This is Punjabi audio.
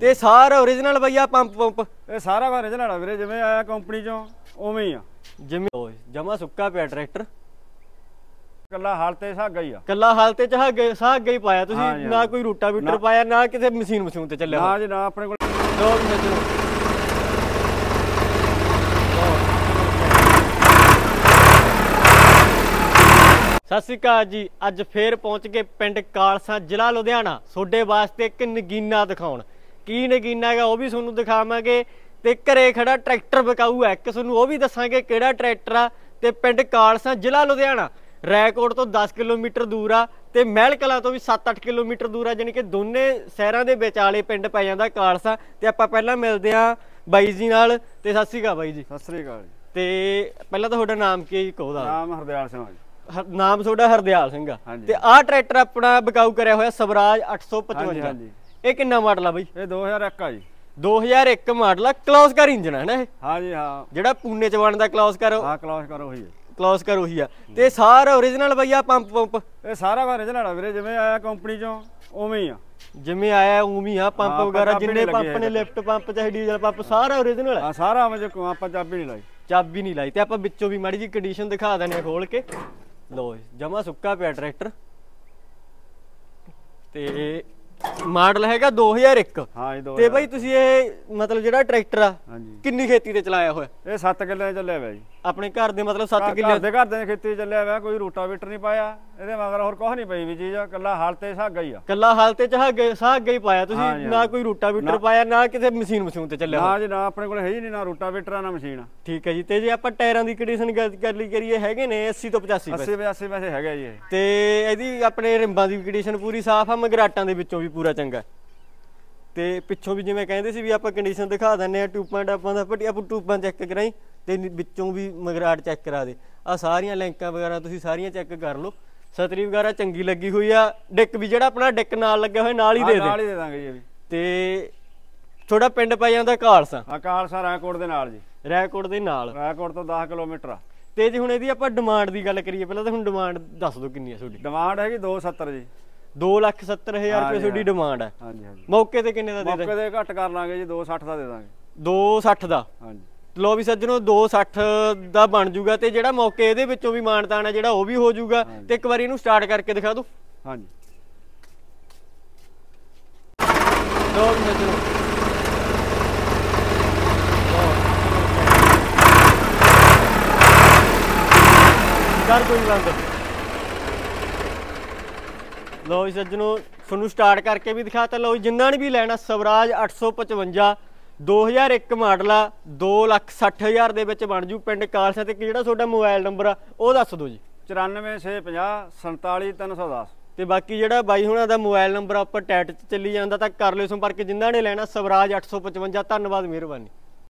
ਤੇ ਸਾਰਾ origignal ਬਈਆ ਪੰਪ ਪੰਪ ਇਹ ਸਾਰਾ origignal ਆ ਵੀਰੇ ਜਿਵੇਂ ਆਇਆ ਕੰਪਨੀ ਚੋਂ ਉਵੇਂ ਹੀ ਆ ਜਿਵੇਂ ਜਮਾ ਸੁੱਕਾ ਪਿਆ ਟਰੈਕਟਰ ਕੱਲਾ ਹਾਲ ਤੇ ਸਾਗ ਗਈ ਆ ਕੱਲਾ ਹਾਲ ਤੇ ਗਏ ਸਾਗ ਗਈ ਪਾਇਆ ਤੁਸੀਂ ਨਾ ਕੋਈ ਰੂਟਾ ਵੀਟਰ ਪਾਇਆ ਨਾ ਕਿਸੇ ਮਸ਼ੀਨ ਮਸ਼ੂਨ ਤੇ ਚੱਲਿਆ ਨਾ ਜੀ ਨਾ ਆਪਣੇ ਕੋਲ ਦੋ ਮਿੰਟ ਸਤਿ ਸ਼੍ਰੀ ਜੀ ਅੱਜ ਫੇਰ ਪਹੁੰਚ ਕੇ ਪਿੰਡ ਕਾਲਸਾ ਜ਼ਿਲ੍ਹਾ ਲੁਧਿਆਣਾ ਸੋਡੇ ਵਾਸਤੇ ਇੱਕ ਨਗੀਨਾ ਦਿਖਾਉਣ ਕੀ ਨਗੀਨਾ ਹੈਗਾ ਉਹ ਵੀ ਤੁਹਾਨੂੰ ਦਿਖਾਵਾਂਗੇ ਤੇ ਘਰੇ ਖੜਾ ਟਰੈਕਟਰ ਬਕਾਊ ਹੈ ਇੱਕ ਤੁਹਾਨੂੰ ਉਹ ਵੀ ਦੱਸਾਂਗੇ ਕਿਹੜਾ ਟਰੈਕਟਰ ਆ ਤੇ ਪਿੰਡ ਕਾਲਸਾ ਜ਼ਿਲ੍ਹਾ ਲੁਧਿਆਣਾ ਰੈਕੋਟ ਤੋਂ 10 ਕਿਲੋਮੀਟਰ ਦੂਰ ਆ ਤੇ ਮਹਿਲ ਕਲਾ ਤੋਂ ਵੀ 7-8 ਕਿਲੋਮੀਟਰ ਦੂਰ ਆ ਜਾਨੀ ਕਿ ਦੋਨੇ ਸ਼ਹਿਰਾਂ ਦੇ ਵਿਚਾਲੇ ਪਿੰਡ ਪੈ ਜਾਂਦਾ ਕਾਲਸਾ ਤੇ ਆਪਾਂ ਪਹਿਲਾਂ ਮਿਲਦੇ ਆ ਬਾਈ ਜੀ ਨਾਲ ਤੇ ਸਤਿ ਸ੍ਰੀ ਅਕਾਲ ਬਾਈ ਜੀ ਸਤਿ ਸ੍ਰੀ ਅਕਾਲ ਤੇ ਪਹਿਲਾਂ ਤਾਂ ਤੁਹਾਡਾ ਨਾਮ ਕੀ ਕਹੋਦਾ ਨਾਮ ਹਰਦਿਆਲ ਸਿੰਘ ਆ ਨਾਮ ਤੁਹਾਡਾ ਹਰਦਿਆਲ ਸਿੰਘ ਆ ਤੇ ਆਹ ਟਰੈਕਟਰ ਆਪਣਾ ਬਕਾਊ ਕਰਿਆ ਹੋਇਆ ਸਵਰਾਜ 855 ਹਾਂਜੀ ਇਹ ਕਿੰਨਾ ਮਾਡਲ ਆ ਬਾਈ ਇਹ 2001 ਆ ਜੀ 2001 ਮਾਡਲ ਆ ਕਰ ਇੰਜਨ ਹੈ ਨਾ ਇਹ ਹਾਂ ਜੀ ਹਾਂ ਜਿਹੜਾ ਪੂਨੇ ਚ ਬਣਦਾ ਕਰ ਹਾਂ ਕਰ ਉਹੀ ਹੈ ਕਰ ਉਹੀ ਆ ਤੇ ਸਾਰਾ origignal ਬਈਆ ਪੰਪ ਪੰਪ ਇਹ ਸਾਰਾ origignal ਆ ਵੀਰੇ ਜਿਵੇਂ ਆਇਆ ਕੰਪਨੀ ਚੋਂ ਉਵੇਂ ਹੀ ਆ ਜਿਵੇਂ ਆਇਆ ਉਵੇਂ ਆ ਪੰਪ ਵਗੈਰਾ ਜਿੰਨੇ ਪੰਪ ਨੇ ਲਿਫਟ ਪੰਪ ਚਾਹੇ ਡੀਜ਼ਲ ਪੰਪ ਸਾਰਾ origignal ਆ ਸਾਰਾ ਮਜੇ ਆਪਾਂ ਚਾਬੀ ਨਹੀਂ ਲਾਈ ਚਾਬੀ ਨਹੀਂ ਲਾਈ ਤੇ ਆਪਾਂ ਵਿੱਚੋਂ ਵੀ ਮਾੜੀ ਜੀ ਕੰਡੀਸ਼ਨ ਦਿਖਾ ਦਨੇ ਖੋਲ ਕੇ ਲੋ ਜਮਾ ਸੁੱਕਾ ਪਿਆ ਟਰੈਕਟਰ ਤੇ ਮਾਡਲ ਹੈਗਾ 2001 ਹਾਂ ਜੀ 2001 ਤੇ ਬਾਈ ਤੁਸੀਂ ਇਹ ਮਤਲਬ ਜਿਹੜਾ ਟਰੈਕਟਰ ਆ ਕਿੰਨੀ ਖੇਤੀ ਤੇ ਚਲਾਇਆ ਹੋਇਆ ਇਹ 7 ਕਿੱਲੇ ਚੱਲਿਆ ਹੋਇਆ ਜੀ ਆਪਣੇ ਘਰ ਦੇ ਮਤਲਬ 7 ਕਿੱਲੇ ਦੇ ਘਰ ਦੇ ਖੇਤੀ ਚੱਲਿਆ ਹੋਇਆ ਕੋਈ ਰੋਟਾਵੇਟਰ ਨਹੀਂ ਪਾਇਆ ਇਹਦੇ ਮਗਰ ਹੋਰ ਕੁਝ ਨਹੀਂ ਪਈ ਵੀ ਚੀਜ਼ ਕੱਲਾ ਹਲ ਤੇ ਸਾਗਾ ਹੀ ਆ ਕੱਲਾ ਹਲ ਤੇ ਚਾਹ ਸਾਗਾ ਹੀ ਪਾਇਆ ਤੁਸੀਂ ਨਾ ਕੋਈ ਰੋਟਾਵੇਟਰ ਪਾਇਆ ਨਾ ਕਿਸੇ ਮਸ਼ੀਨ ਮਸ਼ੀਨ ਤੇ ਚੱਲਿਆ ਨਾ ਜੀ ਨਾ ਆਪਣੇ ਕੋਲ ਹੈ ਹੀ ਨਹੀਂ ਨਾ ਰੋਟਾਵੇਟਰਾਂ ਨਾ ਮਸ਼ੀਨ ਠੀਕ ਹੈ ਜੀ ਤੇ ਜੇ ਆਪਾਂ ਟਾਇਰਾਂ ਦੀ ਕੰਡੀਸ਼ਨ ਕਰ ਲਈ ਕਰੀਏ ਹੈਗੇ ਨੇ 80 ਤੋਂ 85 80 85 ਵੈਸੇ ਹੈਗਾ ਜੀ ਤੇ ਇਹਦੀ ਆਪਣੇ ਰਿੰਬਾਂ ਦੀ ਕੰਡੀਸ਼ਨ ਪੂਰੀ ਸਾਫ਼ ਆ ਮਗਰਾਟਾਂ ਦੇ ਵਿੱਚੋਂ ਵੀ ਪੂਰਾ ਚੰਗਾ ਤੇ ਪਿੱਛੋਂ ਵੀ ਜਿਵੇਂ ਕਹਿੰਦੇ ਸੀ ਵੀ ਆਪਾਂ ਕੰਡੀਸ਼ਨ ਦਿਖਾ ਦਿੰਨੇ ਆ ਟੂਪਾਂ ਦਾ ਪਟਿਆ ਟੂਪਾਂ ਚੈੱਕ ਕਰਾਈ ਤੇ ਵਿੱਚੋਂ ਵੀ ਮਗਰਾਟ ਚੈੱਕ ਕਰਾ ਦੇ ਆ ਸਾਰੀਆਂ ਲਿੰਕਾਂ ਵਗੈਰਾ ਤੁਸੀਂ ਸਾਰੀਆਂ ਚੈੱਕ ਕਰ ਲਓ ਸਤਰੀ ਵਗੈਰਾ ਚੰਗੀ ਲੱਗੀ ਹੋਈ ਆ ਡਿੱਕ ਵੀ ਜਿਹੜਾ ਆਪਣਾ ਡਿੱਕ ਨਾਲ ਲੱਗਿਆ ਹੋਇਆ ਨਾਲ ਹੀ ਦੇ ਦੇ ਨਾਲ ਹੀ ਦੇ ਦਾਂਗੇ ਜੀ ਤੇ ਛੋਟਾ ਪਿੰਡ ਪੈ ਜਾਂਦਾ ਕਾਲਸਾ ਆ ਕਾਲਸਾ ਰਾਏਕੋਟ ਦੇ ਨਾਲ ਜੀ ਰਾਏਕੋਟ ਦੇ ਨਾਲ ਰਾਏਕੋਟ ਤੋਂ 10 ਕਿਲੋਮੀਟਰ ਆ ਤੇ ਜੀ ਹੁਣ ਇਹਦੀ ਆਪਾਂ ਡਿਮਾਂਡ ਦੀ ਗੱਲ ਕਰੀਏ ਪਹਿਲਾਂ ਤਾਂ ਹੁਣ ਡਿਮਾਂਡ ਦੱਸ ਦਿਓ ਕਿੰਨੀ ਆ ਤੁਹਾਡੀ ਡਿਮਾਂਡ ਹੈਗੀ 270 ਜੀ 270000 ਰੁਪਏ ਤੁਹਾਡੀ ਡਿਮਾਂਡ ਹੈ ਹਾਂਜੀ ਹਾਂਜੀ ਮੌਕੇ ਤੇ ਕਿੰਨੇ ਦਾ ਦੇ ਦਾਂਗੇ ਮੌਕੇ ਤੇ ਘੱਟ ਕਰ ਲਾਂਗੇ ਜੀ 260 ਦਾ ਦੇ ਦਾਂਗੇ 260 ਦਾ ਹਾਂਜੀ ਲੋ ਵੀ ਸੱਜਣੋ 260 ਦਾ ਬਣ ਜੂਗਾ ਤੇ ਜਿਹੜਾ ਮੌਕੇ ਇਹਦੇ ਵਿੱਚੋਂ ਵੀ ਮਾਨਤਾਨ ਹੈ ਜਿਹੜਾ ਉਹ ਵੀ ਹੋ ਜੂਗਾ ਤੇ ਇੱਕ ਵਾਰੀ ਇਹਨੂੰ ਸਟਾਰਟ ਕਰਕੇ ਦਿਖਾ ਦੋ ਹਾਂਜੀ ਲੋ ਵੀ ਸੱਜਣੋ ਕਰ ਕੋਈ ਬੰਦ ਲੋ ਵੀ ਸੱਜਣੋ ਤੁਹਾਨੂੰ ਸਟਾਰਟ ਕਰਕੇ ਵੀ ਦਿਖਾਤਾ ਲੋ ਜਿੰਨਾ ਨੇ ਵੀ ਲੈਣਾ ਸਵਰਾਜ 855 2001 ਮਾਡਲ ਆ 260000 ਦੇ ਵਿੱਚ ਬਣ ਜੂ ਪਿੰਡ ਕਾਲਸਾ ਤੇ ਜਿਹੜਾ ਤੁਹਾਡਾ ਮੋਬਾਈਲ ਨੰਬਰ ਆ ਉਹ ਦੱਸ ਦਿਓ ਜੀ 9465 47310 ਤੇ ਬਾਕੀ ਜਿਹੜਾ ਬਾਈ ਹੁਣਾਂ ਦਾ ਮੋਬਾਈਲ ਨੰਬਰ ਉੱਪਰ ਟੈਟ 'ਚ ਚੱਲੀ ਜਾਂਦਾ ਤਾਂ ਕਰ ਲਿਓ ਸੰਪਰਕ ਜਿੰਨਾਂ ਨੇ ਲੈਣਾ ਸਵਰਾਜ 855 ਧੰਨਵਾਦ ਮਿਹਰਬਾਨੀ